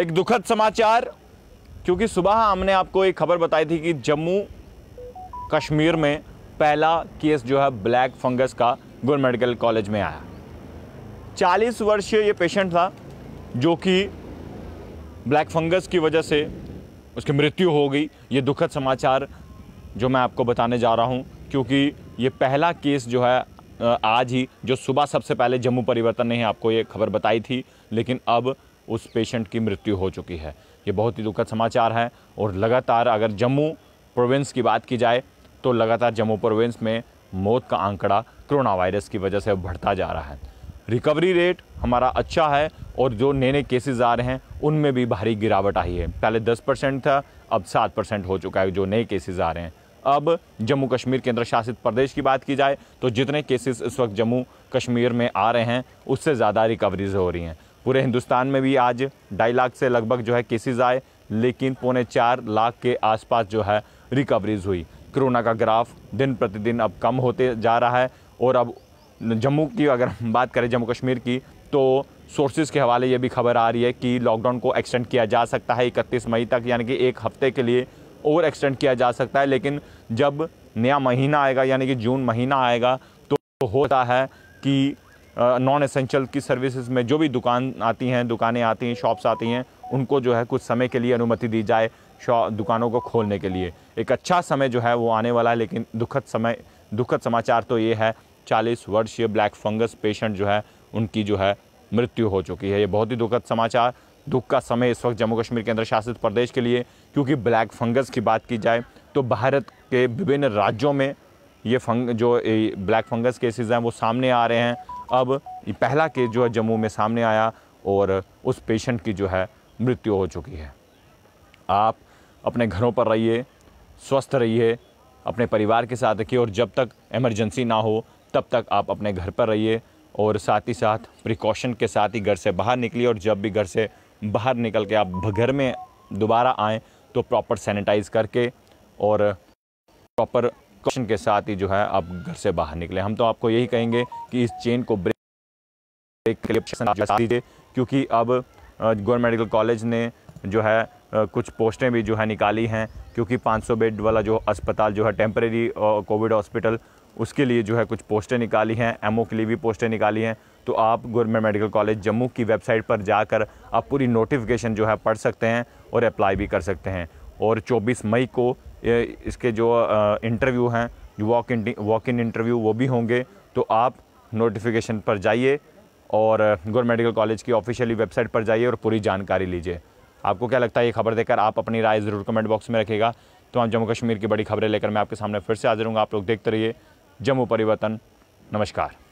एक दुखद समाचार क्योंकि सुबह हमने आपको एक खबर बताई थी कि जम्मू कश्मीर में पहला केस जो है ब्लैक फंगस का गुर मेडिकल कॉलेज में आया 40 वर्षीय ये पेशेंट था जो कि ब्लैक फंगस की वजह से उसकी मृत्यु हो गई ये दुखद समाचार जो मैं आपको बताने जा रहा हूँ क्योंकि ये पहला केस जो है आज ही जो सुबह सबसे पहले जम्मू परिवर्तन ने ही आपको ये खबर बताई थी लेकिन अब उस पेशेंट की मृत्यु हो चुकी है ये बहुत ही दुखद समाचार है और लगातार अगर जम्मू प्रोविंस की बात की जाए तो लगातार जम्मू प्रोविंस में मौत का आंकड़ा कोरोना वायरस की वजह से बढ़ता जा रहा है रिकवरी रेट हमारा अच्छा है और जो नए नए केसेज आ रहे हैं उनमें भी भारी गिरावट आई है पहले 10 परसेंट था अब 7 परसेंट हो चुका है जो नए केसेज आ रहे हैं अब जम्मू कश्मीर केंद्र शासित प्रदेश की बात की जाए तो जितने केसेस इस वक्त जम्मू कश्मीर में आ रहे हैं उससे ज़्यादा रिकवरीज हो रही हैं पूरे हिंदुस्तान में भी आज ढाई लाख से लगभग जो है केसेस आए लेकिन पौने चार लाख के आसपास जो है रिकवरीज हुई कोरोना का ग्राफ दिन प्रतिदिन अब कम होते जा रहा है और अब जम्मू की अगर हम बात करें जम्मू कश्मीर की तो सोर्सेज के हवाले ये भी खबर आ रही है कि लॉकडाउन को एक्सटेंड किया जा सकता है इकतीस मई तक यानी कि एक हफ्ते के लिए और एक्सटेंड किया जा सकता है लेकिन जब नया महीना आएगा यानी कि जून महीना आएगा तो होता है कि नॉन एसेंशियल की सर्विसेज में जो भी दुकान आती हैं दुकानें आती हैं शॉप्स आती हैं उनको जो है कुछ समय के लिए अनुमति दी जाए दुकानों को खोलने के लिए एक अच्छा समय जो है वो आने वाला है लेकिन दुखद समय दुखद समाचार तो ये है चालीस वर्षीय ब्लैक फंगस पेशेंट जो है उनकी जो है मृत्यु हो चुकी है ये बहुत ही दुखद समाचार दुख का समय इस वक्त जम्मू कश्मीर के अंदर शासित प्रदेश के लिए क्योंकि ब्लैक फंगस की बात की जाए तो भारत के विभिन्न राज्यों में ये फंग जो ब्लैक फंगस केसेस हैं वो सामने आ रहे हैं अब पहला केस जो है जम्मू में सामने आया और उस पेशेंट की जो है मृत्यु हो चुकी है आप अपने घरों पर रहिए स्वस्थ रहिए अपने परिवार के साथ रखिए और जब तक इमरजेंसी ना हो तब तक आप अपने घर पर रहिए और साथ ही साथ प्रिकॉशन के साथ ही घर से बाहर निकलिए और जब भी घर से बाहर निकल के आप घर में दोबारा आएँ तो प्रॉपर सैनिटाइज़ करके और प्रॉपर कॉशन के साथ ही जो है आप घर से बाहर निकले हम तो आपको यही कहेंगे कि इस चेन को ब्रेक दीजिए क्योंकि अब गवर्नमेंट मेडिकल कॉलेज ने जो है कुछ पोस्टें भी जो है निकाली हैं क्योंकि 500 बेड वाला जो अस्पताल जो है टेम्परेरी कोविड हॉस्पिटल उसके लिए जो है कुछ पोस्टें निकाली हैं एमओ के लिए भी पोस्टें निकाली हैं तो आप गवर्नमेंट मेडिकल कॉलेज जम्मू की वेबसाइट पर जाकर आप पूरी नोटिफिकेशन जो है पढ़ सकते हैं और अप्लाई भी कर सकते हैं और 24 मई को ये इसके जो इंटरव्यू हैं walk in walk in interview वो भी होंगे तो आप नोटिफिकेशन पर जाइए और गौर मेडिकल कॉलेज की ऑफिशियली वेबसाइट पर जाइए और पूरी जानकारी लीजिए आपको क्या लगता है ये खबर देकर आप अपनी राय ज़रूर कमेंट बॉक्स में रखेगा तो आप जम्मू कश्मीर की बड़ी खबरें लेकर मैं आपके सामने फिर से हाजिर हूँ आप लोग देखते रहिए जम्मू परिवर्तन नमस्कार